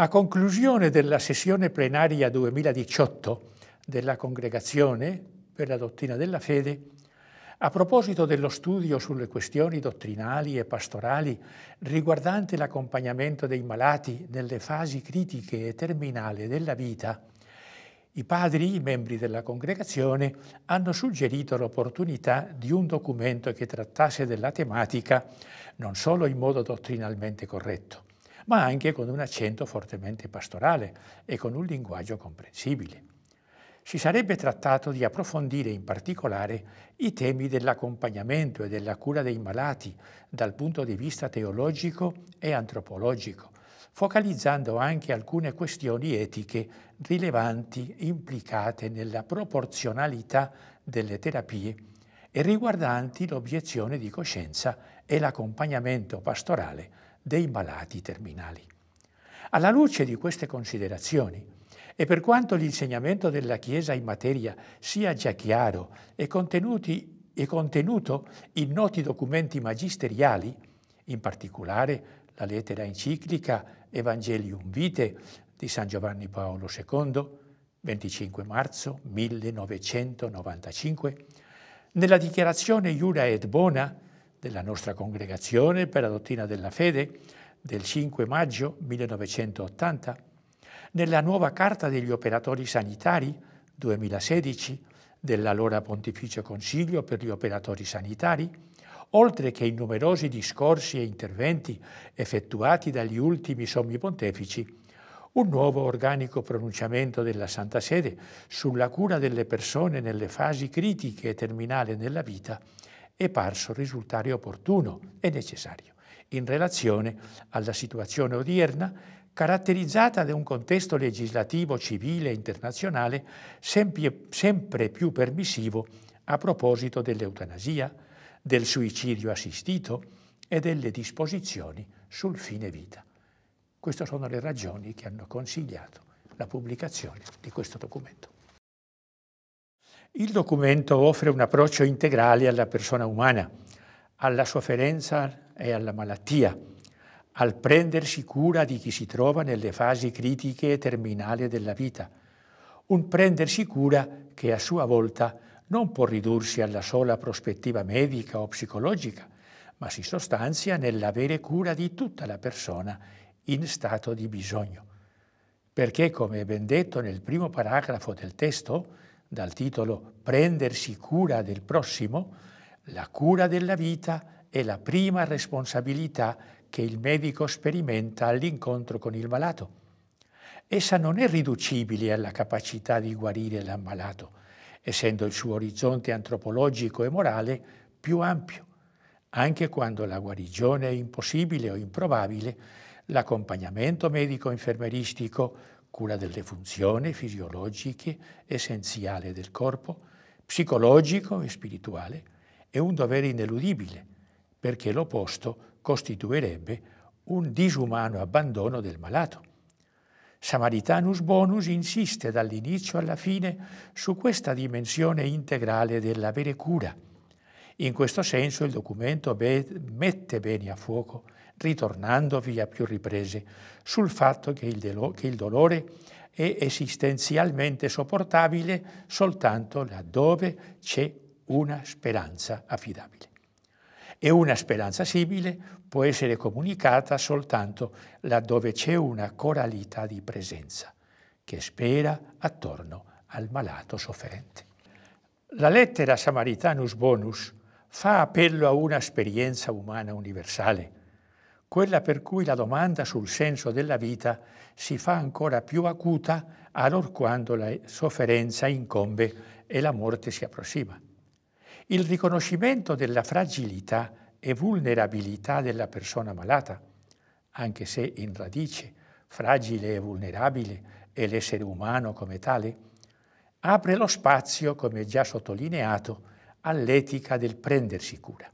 A conclusione della sessione plenaria 2018 della Congregazione per la Dottrina della Fede, a proposito dello studio sulle questioni dottrinali e pastorali riguardante l'accompagnamento dei malati nelle fasi critiche e terminali della vita, i padri, i membri della congregazione, hanno suggerito l'opportunità di un documento che trattasse della tematica non solo in modo dottrinalmente corretto, ma anche con un accento fortemente pastorale e con un linguaggio comprensibile. Si sarebbe trattato di approfondire in particolare i temi dell'accompagnamento e della cura dei malati dal punto di vista teologico e antropologico, focalizzando anche alcune questioni etiche rilevanti implicate nella proporzionalità delle terapie e riguardanti l'obiezione di coscienza e l'accompagnamento pastorale dei malati terminali. Alla luce di queste considerazioni, e per quanto l'insegnamento della Chiesa in materia sia già chiaro e, e contenuto in noti documenti magisteriali, in particolare la lettera enciclica Evangelium Vitae di San Giovanni Paolo II, 25 marzo 1995, nella dichiarazione Iura et Bona della nostra congregazione per la dottrina della fede del 5 maggio 1980, nella nuova Carta degli operatori sanitari 2016 dell'allora Pontificio Consiglio per gli operatori sanitari, oltre che in numerosi discorsi e interventi effettuati dagli ultimi sommi pontefici, un nuovo organico pronunciamento della Santa Sede sulla cura delle persone nelle fasi critiche e terminali nella vita è parso risultare opportuno e necessario in relazione alla situazione odierna caratterizzata da un contesto legislativo civile e internazionale sempre, più permissivo a proposito dell'eutanasia, del suicidio assistito e delle disposizioni sul fine vita. Queste sono le ragioni che hanno consigliato la pubblicazione di questo documento. Il documento offre un approccio integrale alla persona umana, alla sofferenza e alla malattia, al prendersi cura di chi si trova nelle fasi critiche e terminali della vita, un prendersi cura che a sua volta non può ridursi alla sola prospettiva medica o psicologica, ma si sostanzia nell'avere cura di tutta la persona in stato di bisogno. Perché, come ben detto nel primo paragrafo del testo, dal titolo Prendersi cura del prossimo, la cura della vita è la prima responsabilità che il medico sperimenta all'incontro con il malato. Essa non è riducibile alla capacità di guarire l'ammalato, essendo il suo orizzonte antropologico e morale più ampio. Anche quando la guarigione è impossibile o improbabile, l'accompagnamento medico-infermeristico cura delle funzioni fisiologiche essenziali del corpo, psicologico e spirituale, è un dovere ineludibile, perché l'opposto costituirebbe un disumano abbandono del malato. Samaritanus Bonus insiste dall'inizio alla fine su questa dimensione integrale dell'avere cura. In questo senso il documento mette bene a fuoco ritornandovi a più riprese sul fatto che il, dolore è esistenzialmente sopportabile soltanto laddove c'è una speranza affidabile. E una speranza simile può essere comunicata soltanto laddove c'è una coralità di presenza che spera attorno al malato sofferente. La lettera Samaritanus Bonus fa appello a un'esperienza umana universale, quella per cui la domanda sul senso della vita si fa ancora più acuta allorquando la sofferenza incombe e la morte si approssima. Il riconoscimento della fragilità e vulnerabilità della persona malata, anche se in radice fragile e vulnerabile è l'essere umano come tale, apre lo spazio, come già sottolineato, all'etica del prendersi cura.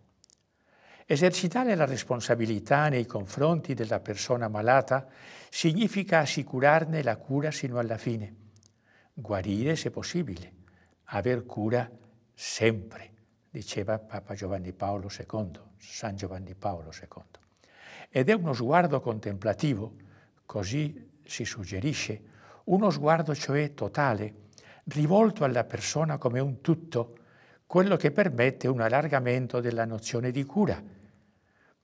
Esercitare la responsabilità nei confronti della persona malata significa assicurarne la cura sino alla fine, guarire se possibile, aver cura sempre, diceva Papa Giovanni Paolo II, San Giovanni Paolo II. Ed è uno sguardo contemplativo, così si suggerisce, uno sguardo cioè totale, rivolto alla persona come un tutto, quello che permette un allargamento della nozione di cura.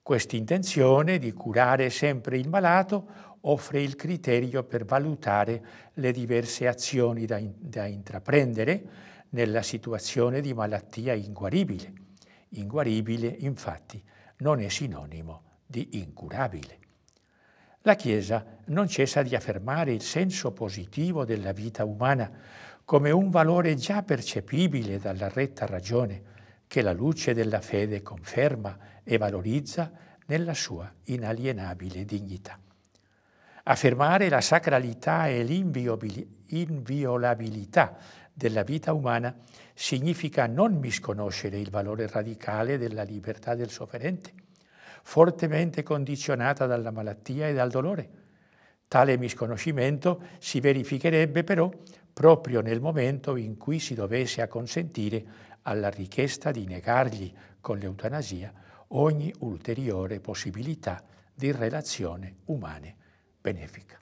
Quest'intenzione di curare sempre il malato offre il criterio per valutare le diverse azioni da, in, da intraprendere nella situazione di malattia inguaribile. Inguaribile, infatti, non è sinonimo di incurabile. La Chiesa non cessa di affermare il senso positivo della vita umana, come un valore già percepibile dalla retta ragione che la luce della fede conferma e valorizza nella sua inalienabile dignità. Affermare la sacralità e l'inviolabilità della vita umana significa non misconoscere il valore radicale della libertà del sofferente, fortemente condizionata dalla malattia e dal dolore. Tale misconoscimento si verificherebbe però proprio nel momento in cui si dovesse acconsentire alla richiesta di negargli con l'eutanasia ogni ulteriore possibilità di relazione umane benefica.